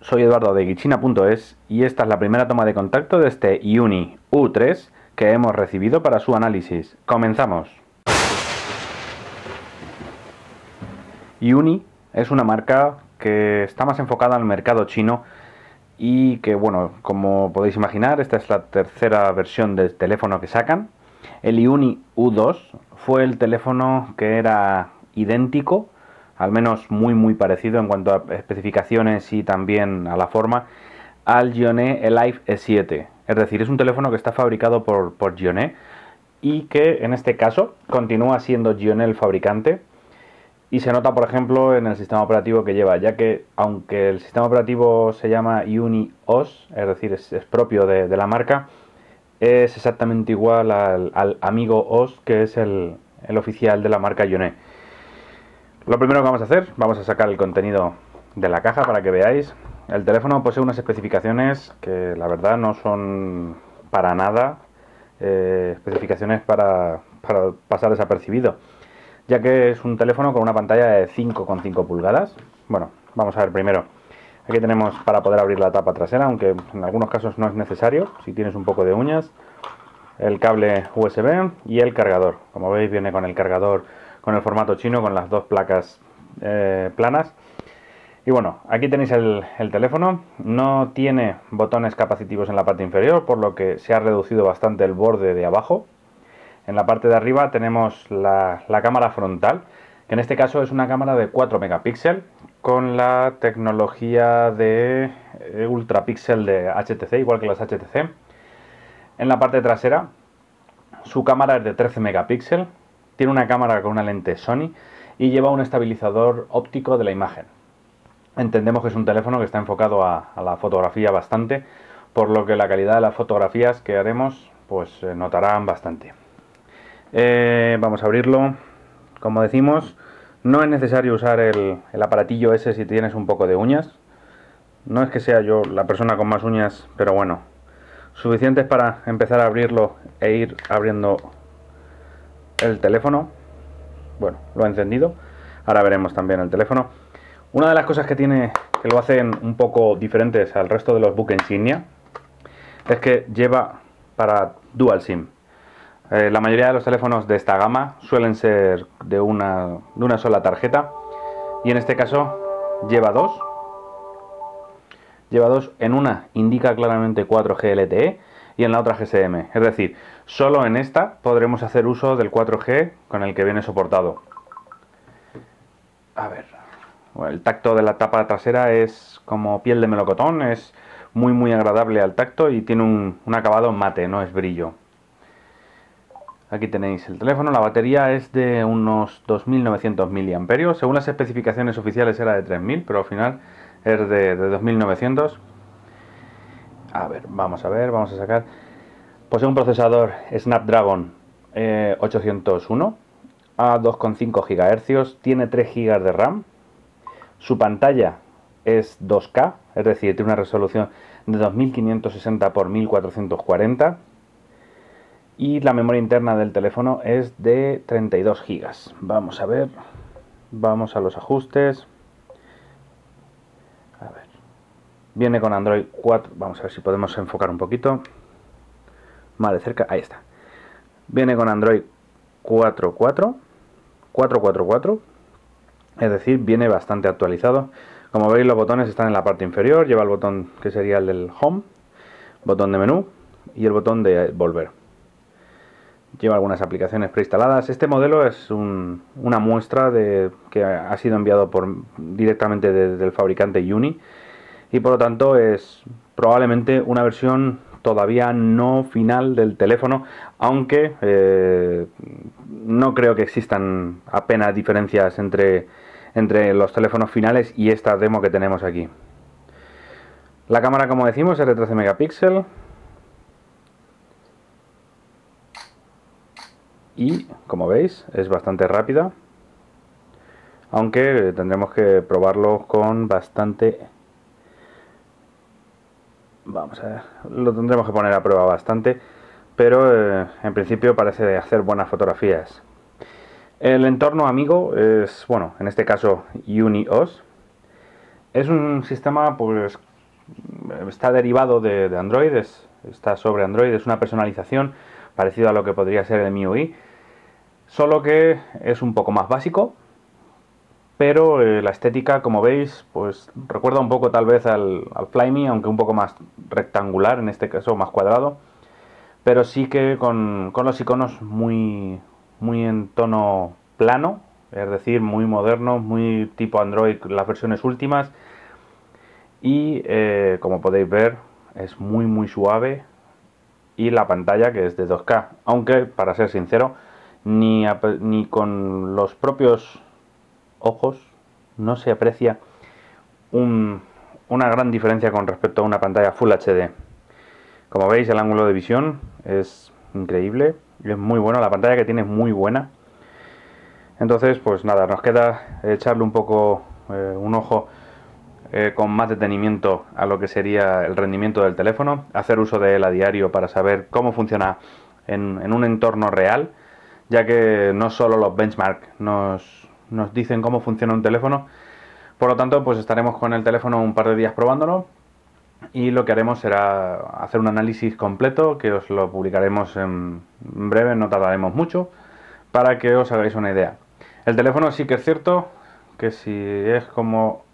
soy Eduardo de Guichina.es y esta es la primera toma de contacto de este Uni U3 que hemos recibido para su análisis. Comenzamos. Uni es una marca que está más enfocada al mercado chino y que, bueno, como podéis imaginar, esta es la tercera versión del teléfono que sacan. El Uni U2 fue el teléfono que era idéntico al menos muy muy parecido en cuanto a especificaciones y también a la forma, al Yone Life E7. Es decir, es un teléfono que está fabricado por, por y que en este caso continúa siendo Yone el fabricante. Y se nota, por ejemplo, en el sistema operativo que lleva, ya que aunque el sistema operativo se llama UniOS, es decir, es, propio de, la marca, es exactamente igual al, amigo OS, que es el, oficial de la marca Yone lo primero que vamos a hacer, vamos a sacar el contenido de la caja para que veáis. El teléfono posee unas especificaciones que la verdad no son para nada eh, especificaciones para, para pasar desapercibido, ya que es un teléfono con una pantalla de 5,5 pulgadas. Bueno, vamos a ver primero. Aquí tenemos para poder abrir la tapa trasera, aunque en algunos casos no es necesario, si tienes un poco de uñas. El cable USB y el cargador. Como veis viene con el cargador con el formato chino, con las dos placas eh, planas. Y bueno, aquí tenéis el, teléfono, no tiene botones capacitivos en la parte inferior, por lo que se ha reducido bastante el borde de abajo. En la parte de arriba tenemos la, la cámara frontal, que en este caso es una cámara de 4 megapíxeles con la tecnología de eh, ultrapíxel de HTC, igual que las HTC. En la parte trasera, su cámara es de 13 megapíxeles tiene una cámara con una lente Sony y lleva un estabilizador óptico de la imagen. Entendemos que es un teléfono que está enfocado a, la fotografía bastante, por lo que la calidad de las fotografías que haremos pues eh, notarán bastante. Eh, vamos a abrirlo. Como decimos, no es necesario usar el, el aparatillo ese si tienes un poco de uñas. No es que sea yo la persona con más uñas, pero bueno, suficientes para empezar a abrirlo e ir abriendo el teléfono. Bueno, lo he encendido. Ahora veremos también el teléfono. Una de las cosas que tiene, que lo hacen un poco diferentes al resto de los buques insignia, es que lleva para dual SIM. Eh, la mayoría de los teléfonos de esta gama suelen ser de una, de una sola tarjeta y en este caso lleva dos. Lleva dos, en una indica claramente 4G LTE y en la otra GSM. Es decir, solo en esta podremos hacer uso del 4G con el que viene soportado. A ver, el tacto de la tapa trasera es como piel de melocotón, es muy muy agradable al tacto y tiene un, un acabado mate, no es brillo. Aquí tenéis el teléfono, la batería es de unos 2.900 miliamperios. según las especificaciones oficiales era de 3.000, pero al final es de, de 2.900 a ver, vamos a ver, vamos a sacar. Posee un procesador Snapdragon 801 eh, a 2,5 GHz, tiene 3 GB de RAM, su pantalla es 2K, es decir, tiene una resolución de 2560 x 1440 y la memoria interna del teléfono es de 32 GB. Vamos a ver, vamos a los ajustes. Viene con Android 4. Vamos a ver si podemos enfocar un poquito. Más de cerca. Ahí está. Viene con Android 4.4. 4.4.4. Es decir, viene bastante actualizado. Como veis, los botones están en la parte inferior. Lleva el botón que sería el del Home. Botón de menú. Y el botón de volver. Lleva algunas aplicaciones preinstaladas. Este modelo es una muestra de, que ha sido enviado directamente desde el fabricante Uni y por lo tanto es probablemente una versión todavía no final del teléfono, aunque eh, no creo que existan apenas diferencias entre, entre los teléfonos finales y esta demo que tenemos aquí. La cámara, como decimos, es de 13 megapíxeles. Y, como veis, es bastante rápida. Aunque tendremos que probarlo con bastante Vamos a ver, lo tendremos que poner a prueba bastante, pero eh, en principio parece hacer buenas fotografías. El entorno amigo es, bueno, en este caso UniOS. Es un sistema, pues, está derivado de, Android, está sobre Android, es una personalización parecida a lo que podría ser el MIUI, solo que es un poco más básico, pero eh, la estética, como veis, pues recuerda un poco tal vez al, Flyme, aunque un poco más rectangular, en este caso más cuadrado, pero sí que con, los iconos muy, muy en tono plano, es decir, muy moderno, muy tipo Android, las versiones últimas, y eh, como podéis ver, es muy muy suave, y la pantalla que es de 2K, aunque para ser sincero, ni, ni con los propios ojos no se aprecia una gran diferencia con respecto a una pantalla Full HD. Como veis el ángulo de visión es increíble, es muy bueno, la pantalla que tiene es muy buena. Entonces pues nada, nos queda echarle un poco eh, un ojo eh, con más detenimiento a lo que sería el rendimiento del teléfono, hacer uso de él a diario para saber cómo funciona en, un entorno real, ya que no solo los Benchmark nos, nos dicen cómo funciona un teléfono. Por lo tanto, pues estaremos con el teléfono un par de días probándolo y lo que haremos será hacer un análisis completo que os lo publicaremos en breve, no tardaremos mucho, para que os hagáis una idea. El teléfono sí que es cierto que si es como...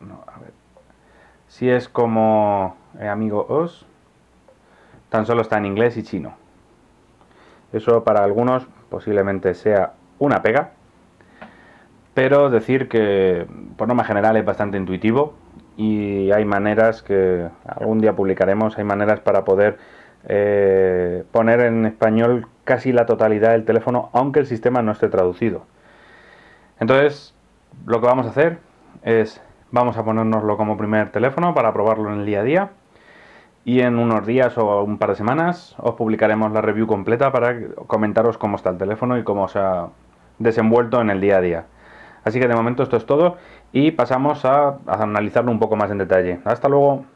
si es como eh, amigo os, tan solo está en inglés y chino. Eso para algunos posiblemente sea una pega, pero decir que por norma general es bastante intuitivo y hay maneras que algún día publicaremos, hay maneras para poder eh, poner en español casi la totalidad del teléfono, aunque el sistema no esté traducido. Entonces, lo que vamos a hacer es, vamos a ponernoslo como primer teléfono para probarlo en el día a día. Y en unos días o un par de semanas os publicaremos la review completa para comentaros cómo está el teléfono y cómo se ha desenvuelto en el día a día. Así que de momento esto es todo y pasamos a, analizarlo un poco más en detalle. Hasta luego.